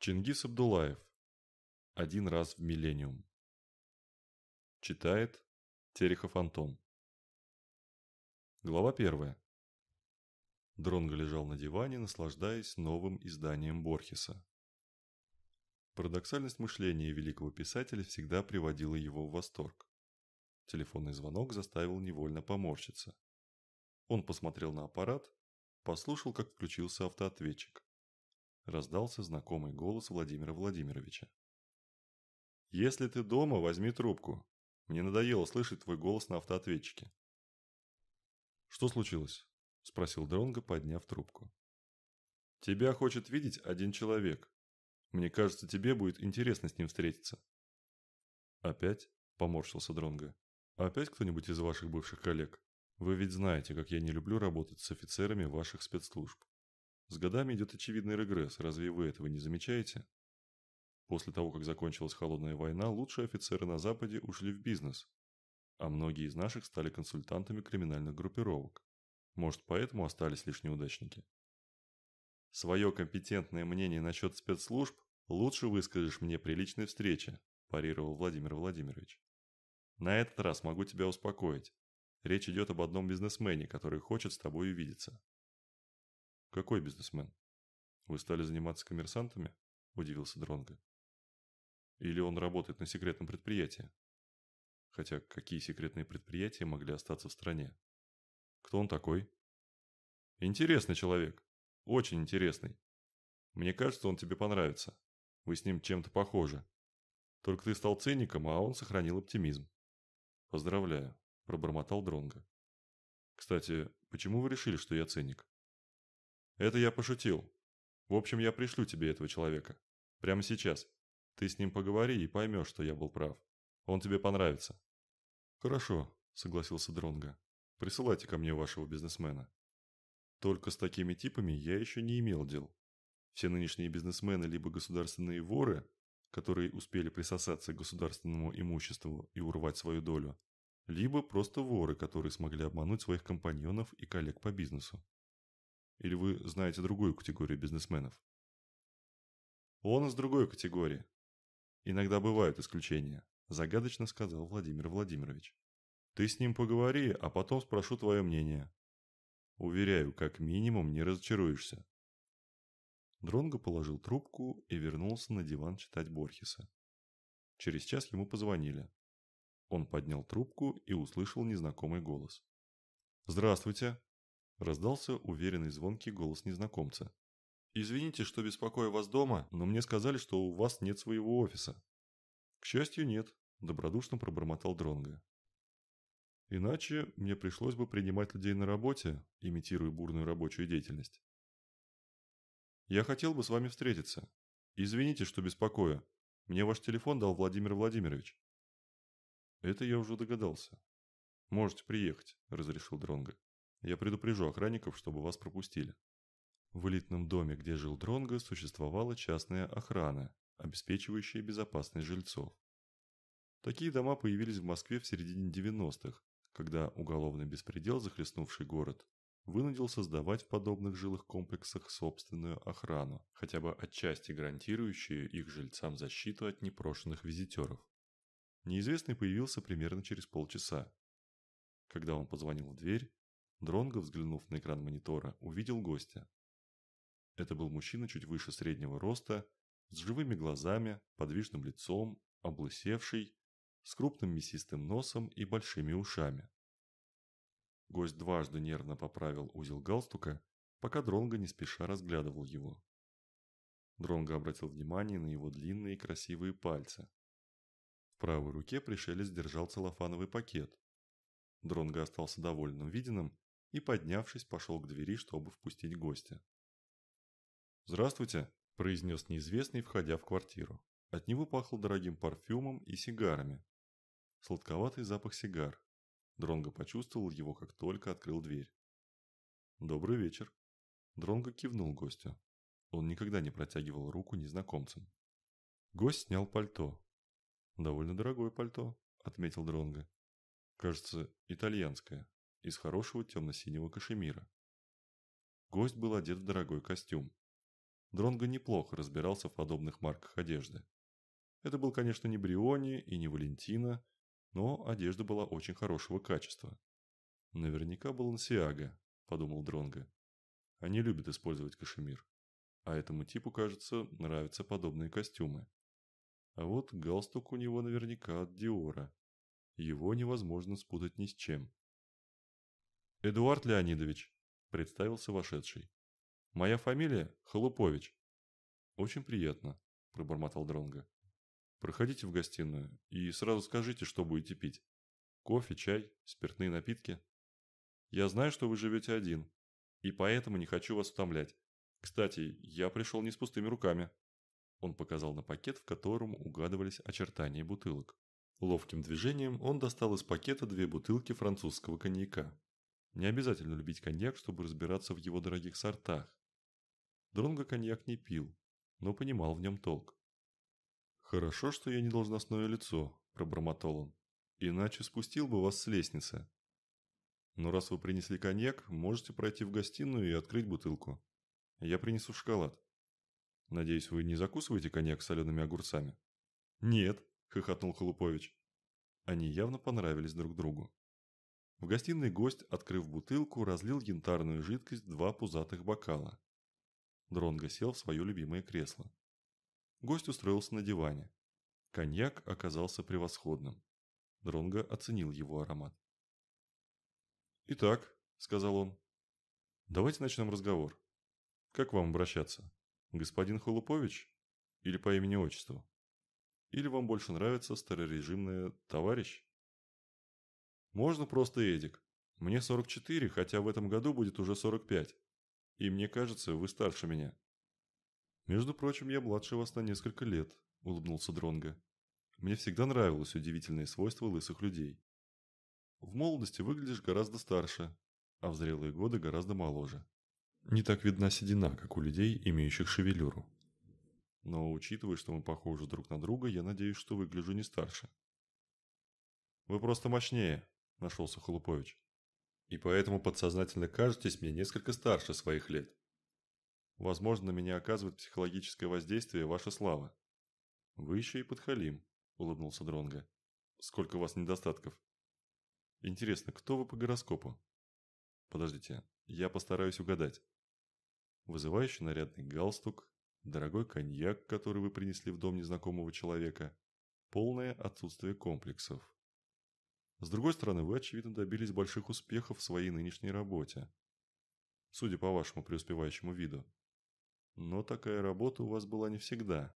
Чингис Абдулаев. Один раз в миллениум. Читает Терехов Антон. Глава первая. Дронго лежал на диване, наслаждаясь новым изданием Борхеса. Парадоксальность мышления великого писателя всегда приводила его в восторг. Телефонный звонок заставил невольно поморщиться. Он посмотрел на аппарат, послушал, как включился автоответчик раздался знакомый голос Владимира Владимировича. Если ты дома, возьми трубку. Мне надоело слышать твой голос на автоответчике. Что случилось? спросил Дронго, подняв трубку. Тебя хочет видеть один человек. Мне кажется, тебе будет интересно с ним встретиться. Опять поморщился Дронго. Опять кто-нибудь из ваших бывших коллег? Вы ведь знаете, как я не люблю работать с офицерами ваших спецслужб. С годами идет очевидный регресс, разве вы этого не замечаете? После того, как закончилась холодная война, лучшие офицеры на Западе ушли в бизнес, а многие из наших стали консультантами криминальных группировок. Может, поэтому остались лишь неудачники. Свое компетентное мнение насчет спецслужб лучше выскажешь мне при личной встрече, парировал Владимир Владимирович. На этот раз могу тебя успокоить. Речь идет об одном бизнесмене, который хочет с тобой увидеться. Какой бизнесмен? Вы стали заниматься коммерсантами? Удивился Дронга. Или он работает на секретном предприятии? Хотя какие секретные предприятия могли остаться в стране? Кто он такой? Интересный человек. Очень интересный. Мне кажется, он тебе понравится. Вы с ним чем-то похожи. Только ты стал циником, а он сохранил оптимизм. Поздравляю, пробормотал Дронга. Кстати, почему вы решили, что я циник? Это я пошутил. В общем, я пришлю тебе этого человека. Прямо сейчас. Ты с ним поговори и поймешь, что я был прав. Он тебе понравится. Хорошо, согласился Дронга. Присылайте ко мне вашего бизнесмена. Только с такими типами я еще не имел дел. Все нынешние бизнесмены либо государственные воры, которые успели присосаться к государственному имуществу и урвать свою долю, либо просто воры, которые смогли обмануть своих компаньонов и коллег по бизнесу. Или вы знаете другую категорию бизнесменов? Он из другой категории. Иногда бывают исключения, загадочно сказал Владимир Владимирович. Ты с ним поговори, а потом спрошу твое мнение. Уверяю, как минимум не разочаруешься. Дронго положил трубку и вернулся на диван читать Борхеса. Через час ему позвонили. Он поднял трубку и услышал незнакомый голос. «Здравствуйте!» Раздался уверенный звонкий голос незнакомца. «Извините, что беспокою вас дома, но мне сказали, что у вас нет своего офиса». «К счастью, нет», – добродушно пробормотал Дронга. «Иначе мне пришлось бы принимать людей на работе, имитируя бурную рабочую деятельность». «Я хотел бы с вами встретиться. Извините, что беспокою. Мне ваш телефон дал Владимир Владимирович». «Это я уже догадался». «Можете приехать», – разрешил Дронга. Я предупрежу охранников, чтобы вас пропустили. В элитном доме, где жил Дронго, существовала частная охрана, обеспечивающая безопасность жильцов. Такие дома появились в Москве в середине 90-х, когда уголовный беспредел, захлестнувший город, вынудил создавать в подобных жилых комплексах собственную охрану, хотя бы отчасти гарантирующую их жильцам защиту от непрошенных визитеров. Неизвестный появился примерно через полчаса. Когда он позвонил в дверь, Дронго, взглянув на экран монитора, увидел гостя. Это был мужчина чуть выше среднего роста, с живыми глазами, подвижным лицом, облысевший, с крупным мясистым носом и большими ушами. Гость дважды нервно поправил узел галстука, пока Дронго не спеша разглядывал его. Дронго обратил внимание на его длинные красивые пальцы. В правой руке пришелец держал целлофановый пакет. Дронго остался довольным виденным и, поднявшись, пошел к двери, чтобы впустить гостя. «Здравствуйте», – произнес неизвестный, входя в квартиру. От него пахло дорогим парфюмом и сигарами. Сладковатый запах сигар. Дронго почувствовал его, как только открыл дверь. «Добрый вечер». Дронго кивнул гостю. Он никогда не протягивал руку незнакомцам. Гость снял пальто. «Довольно дорогое пальто», – отметил Дронго. «Кажется, итальянское» из хорошего темно-синего кашемира. Гость был одет в дорогой костюм. Дронго неплохо разбирался в подобных марках одежды. Это был, конечно, не Бриони и не Валентина, но одежда была очень хорошего качества. Наверняка Балансиага, подумал Дронго. Они любят использовать кашемир. А этому типу, кажется, нравятся подобные костюмы. А вот галстук у него наверняка от Диора. Его невозможно спутать ни с чем. «Эдуард Леонидович», – представился вошедший. «Моя фамилия Холупович». «Очень приятно», – пробормотал Дронга. «Проходите в гостиную и сразу скажите, что будете пить. Кофе, чай, спиртные напитки». «Я знаю, что вы живете один, и поэтому не хочу вас утомлять. Кстати, я пришел не с пустыми руками». Он показал на пакет, в котором угадывались очертания бутылок. Ловким движением он достал из пакета две бутылки французского коньяка. Не обязательно любить коньяк, чтобы разбираться в его дорогих сортах. Дронго коньяк не пил, но понимал в нем толк. «Хорошо, что я не должностное лицо», – пробормотал он. «Иначе спустил бы вас с лестницы. Но раз вы принесли коньяк, можете пройти в гостиную и открыть бутылку. Я принесу шоколад. Надеюсь, вы не закусываете коньяк солеными огурцами?» «Нет», – хохотнул Холупович. Они явно понравились друг другу. В гостиной гость, открыв бутылку, разлил янтарную жидкость в два пузатых бокала. Дронго сел в свое любимое кресло. Гость устроился на диване. Коньяк оказался превосходным. Дронго оценил его аромат. «Итак», – сказал он, – «давайте начнем разговор. Как вам обращаться? Господин Холупович? Или по имени-отчеству? Или вам больше нравится старорежимное «товарищ»?» Можно просто Эдик. Мне 44, хотя в этом году будет уже 45. И мне кажется, вы старше меня. Между прочим, я младше вас на несколько лет, улыбнулся Дронга. Мне всегда нравилось удивительные свойства лысых людей. В молодости выглядишь гораздо старше, а в зрелые годы гораздо моложе. Не так видна седина, как у людей, имеющих шевелюру. Но учитывая, что мы похожи друг на друга, я надеюсь, что выгляжу не старше. «Вы просто мощнее», нашелся Холупович. «И поэтому подсознательно кажетесь мне несколько старше своих лет. Возможно, на меня оказывает психологическое воздействие ваша слава». «Вы еще и подхалим», – улыбнулся Дронга. «Сколько у вас недостатков?» «Интересно, кто вы по гороскопу?» «Подождите, я постараюсь угадать». Вызывающий нарядный галстук, дорогой коньяк, который вы принесли в дом незнакомого человека, полное отсутствие комплексов. С другой стороны, вы, очевидно, добились больших успехов в своей нынешней работе, судя по вашему преуспевающему виду. Но такая работа у вас была не всегда.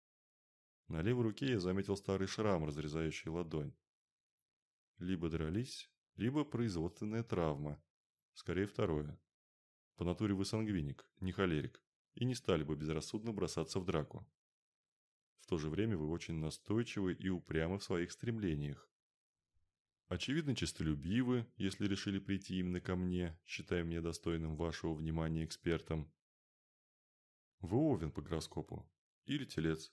На левой руке я заметил старый шрам, разрезающий ладонь. Либо дрались, либо производственная травма. Скорее второе. По натуре вы сангвиник, не холерик, и не стали бы безрассудно бросаться в драку. В то же время вы очень настойчивы и упрямы в своих стремлениях. Очевидно, честолюбивы, если решили прийти именно ко мне, считая меня достойным вашего внимания экспертом. Вы овен по гороскопу. Или телец.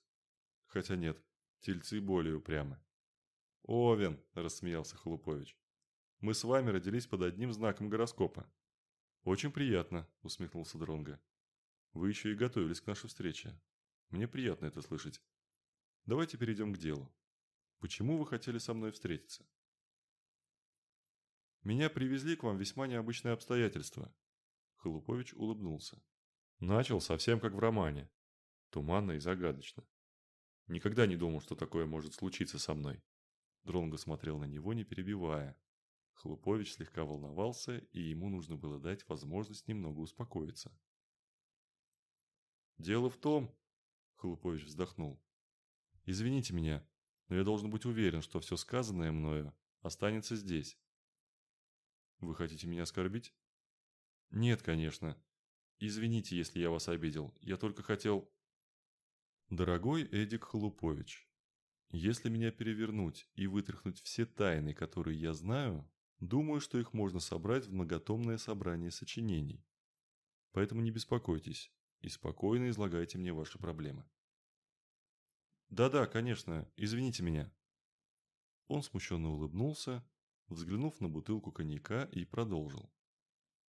Хотя нет, тельцы более упрямы. «Овен!» – рассмеялся Холупович. «Мы с вами родились под одним знаком гороскопа». «Очень приятно», – усмехнулся Дронга. «Вы еще и готовились к нашей встрече. Мне приятно это слышать. Давайте перейдем к делу. Почему вы хотели со мной встретиться?» Меня привезли к вам весьма необычные обстоятельства». Холупович улыбнулся. Начал совсем как в романе. Туманно и загадочно. Никогда не думал, что такое может случиться со мной. Дронго смотрел на него, не перебивая. Хлупович слегка волновался, и ему нужно было дать возможность немного успокоиться. «Дело в том...» – Хлупович вздохнул. «Извините меня, но я должен быть уверен, что все сказанное мною останется здесь. Вы хотите меня оскорбить? Нет, конечно. Извините, если я вас обидел. Я только хотел... Дорогой Эдик Холупович, если меня перевернуть и вытряхнуть все тайны, которые я знаю, думаю, что их можно собрать в многотомное собрание сочинений. Поэтому не беспокойтесь и спокойно излагайте мне ваши проблемы. «Да-да, конечно, извините меня». Он смущенно улыбнулся взглянув на бутылку коньяка и продолжил.